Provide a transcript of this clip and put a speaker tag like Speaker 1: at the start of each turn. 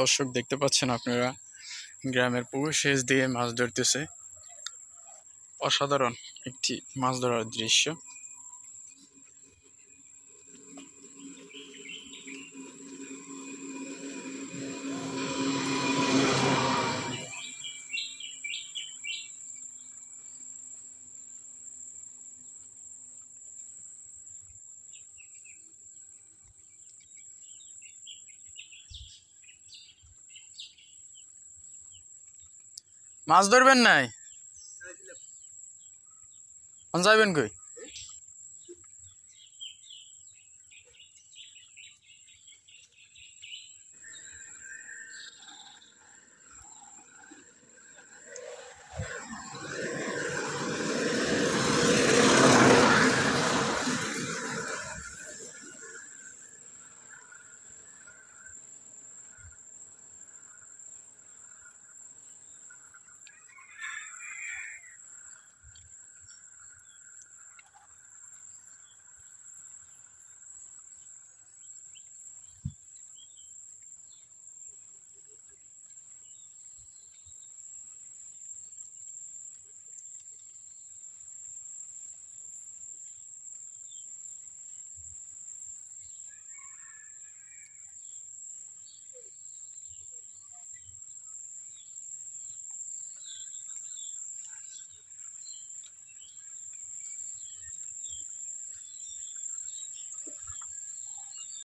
Speaker 1: দর্শক দেখতে পাচ্ছেন আপনারা গ্রামের পুরো শেষ দিয়ে মাছ ধরতেছে অসাধারণ একটি মাছ ধরার দৃশ্য
Speaker 2: মাছ ধরবেন নাই যাইবেন কই